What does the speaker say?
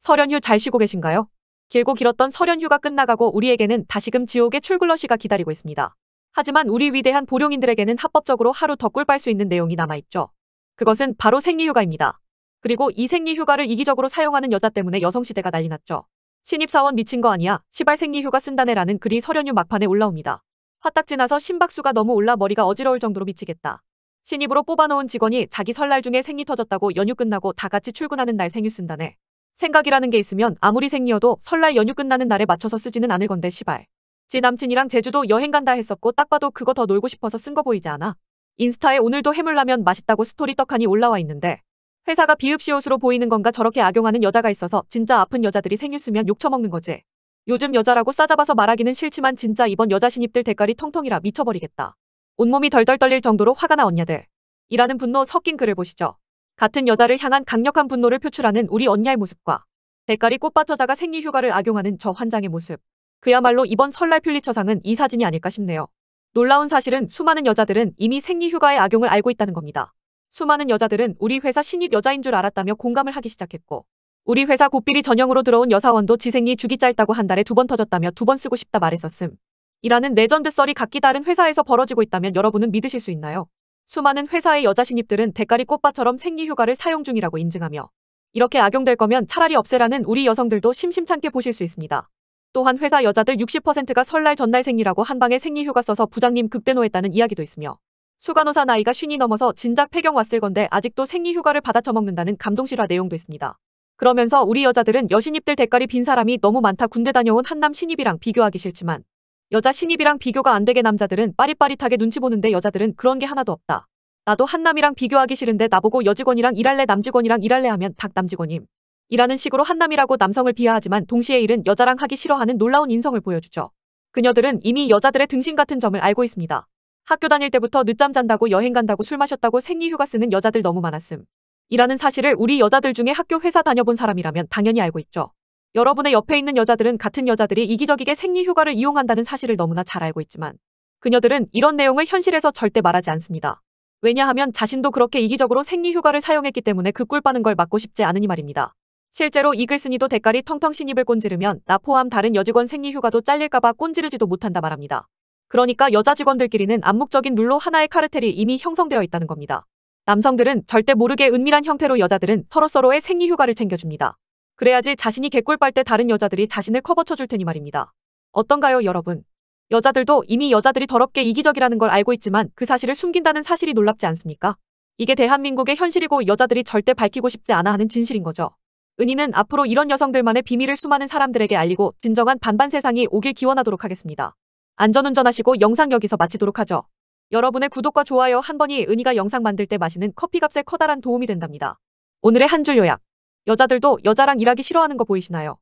설현휴잘 쉬고 계신가요? 길고 길었던 설현휴가 끝나가고 우리에게는 다시금 지옥의 출근러시가 기다리고 있습니다. 하지만 우리 위대한 보령인들에게는 합법적으로 하루 더 꿀 빨 수 있는 내용이 남아있죠. 그것은 바로 생리휴가입니다. 그리고 이 생리휴가를 이기적으로 사용하는 여자 때문에 여성시대가 난리났죠. 신입사원 미친 거 아니야. 시발 생리휴가 쓴다네라는 글이 설현휴 막판에 올라옵니다. 화딱지 나서 심박수가 너무 올라 머리가 어지러울 정도로 미치겠다. 신입으로 뽑아놓은 직원이 자기 설날 중에 생리 터졌다고 연휴 끝나고 다 같이 출근하는 날 생휴 쓴다네. 생각이라는 게 있으면 아무리 생리여도 설날 연휴 끝나는 날에 맞춰서 쓰지는 않을 건데 시발. 지 남친이랑 제주도 여행 간다 했었고 딱 봐도 그거 더 놀고 싶어서 쓴 거 보이지 않아? 인스타에 오늘도 해물라면 맛있다고 스토리 떡하니 올라와 있는데 회사가 비읍시옷으로 보이는 건가 저렇게 악용하는 여자가 있어서 진짜 아픈 여자들이 생유 쓰면 욕 처먹는 거지. 요즘 여자라고 싸잡아서 말하기는 싫지만 진짜 이번 여자 신입들 대가리 텅텅이라 미쳐버리겠다. 온몸이 덜덜 떨릴 정도로 화가 나 언냐들. 이라는 분노 섞인 글을 보시죠. 같은 여자를 향한 강력한 분노를 표출하는 우리 언니의 모습과 대가리 꽃밭 저자가 생리휴가를 악용하는 저 환장의 모습. 그야말로 이번 설날 퓰리처상은 이 사진이 아닐까 싶네요. 놀라운 사실은 수많은 여자들은 이미 생리휴가의 악용을 알고 있다는 겁니다. 수많은 여자들은 우리 회사 신입 여자인 줄 알았다며 공감을 하기 시작했고 우리 회사 곱비리 전형으로 들어온 여사원도 지생리 주기 짧다고 한 달에 두 번 터졌다며 두 번 쓰고 싶다 말했었음. 이라는 레전드 썰이 각기 다른 회사에서 벌어지고 있다면 여러분은 믿으실 수 있나요? 수많은 회사의 여자 신입들은 대가리 꽃밭처럼 생리휴가를 사용 중이라고 인증하며 이렇게 악용될 거면 차라리 없애라는 우리 여성들도 심심찮게 보실 수 있습니다. 또한 회사 여자들 60%가 설날 전날 생리라고 한방에 생리휴가 써서 부장님 극대노했다는 이야기도 있으며 수간호사 나이가 쉰이 넘어서 진작 폐경 왔을 건데 아직도 생리휴가를 받아 처먹는다는 감동실화 내용도 있습니다. 그러면서 우리 여자들은 여신입들 대가리 빈 사람이 너무 많다 군대 다녀온 한남 신입이랑 비교하기 싫지만 여자 신입이랑 비교가 안 되게 남자들은 빠릿빠릿하게 눈치 보는데 여자들은 그런 게 하나도 없다. 나도 한남이랑 비교하기 싫은데 나보고 여직원이랑 일할래 남직원이랑 일할래 하면 닭 남직원임. 이라는 식으로 한남이라고 남성을 비하하지만 동시에 일은 여자랑 하기 싫어하는 놀라운 인성을 보여주죠. 그녀들은 이미 여자들의 등신 같은 점을 알고 있습니다. 학교 다닐 때부터 늦잠 잔다고 여행 간다고 술 마셨다고 생리휴가 쓰는 여자들 너무 많았음. 이라는 사실을 우리 여자들 중에 학교 회사 다녀본 사람이라면 당연히 알고 있죠. 여러분의 옆에 있는 여자들은 같은 여자들이 이기적이게 생리휴가를 이용한다는 사실을 너무나 잘 알고 있지만 그녀들은 이런 내용을 현실에서 절대 말하지 않습니다. 왜냐하면 자신도 그렇게 이기적으로 생리휴가를 사용했기 때문에 그 꿀빠는 걸 막고 싶지 않으니 말입니다. 실제로 이글슨니도 대가리 텅텅 신입을 꼰지르면 나 포함 다른 여직원 생리휴가도 잘릴까봐 꼰지르지도 못한다 말합니다. 그러니까 여자 직원들끼리는 암묵적인 룰로 하나의 카르텔이 이미 형성되어 있다는 겁니다. 남성들은 절대 모르게 은밀한 형태로 여자들은 서로서로의 생리휴가를 챙겨줍니다. 그래야지 자신이 개꿀 빨 때 다른 여자들이 자신을 커버쳐줄 테니 말입니다. 어떤가요 여러분? 여자들도 이미 여자들이 더럽게 이기적이라는 걸 알고 있지만 그 사실을 숨긴다는 사실이 놀랍지 않습니까? 이게 대한민국의 현실이고 여자들이 절대 밝히고 싶지 않아 하는 진실인 거죠. 은희는 앞으로 이런 여성들만의 비밀을 수많은 사람들에게 알리고 진정한 반반 세상이 오길 기원하도록 하겠습니다. 안전운전하시고 영상 여기서 마치도록 하죠. 여러분의 구독과 좋아요 한 번이 은희가 영상 만들 때 마시는 커피값에 커다란 도움이 된답니다. 오늘의 한 줄 요약 여자들도 여자랑 일하기 싫어하는 거 보이시나요?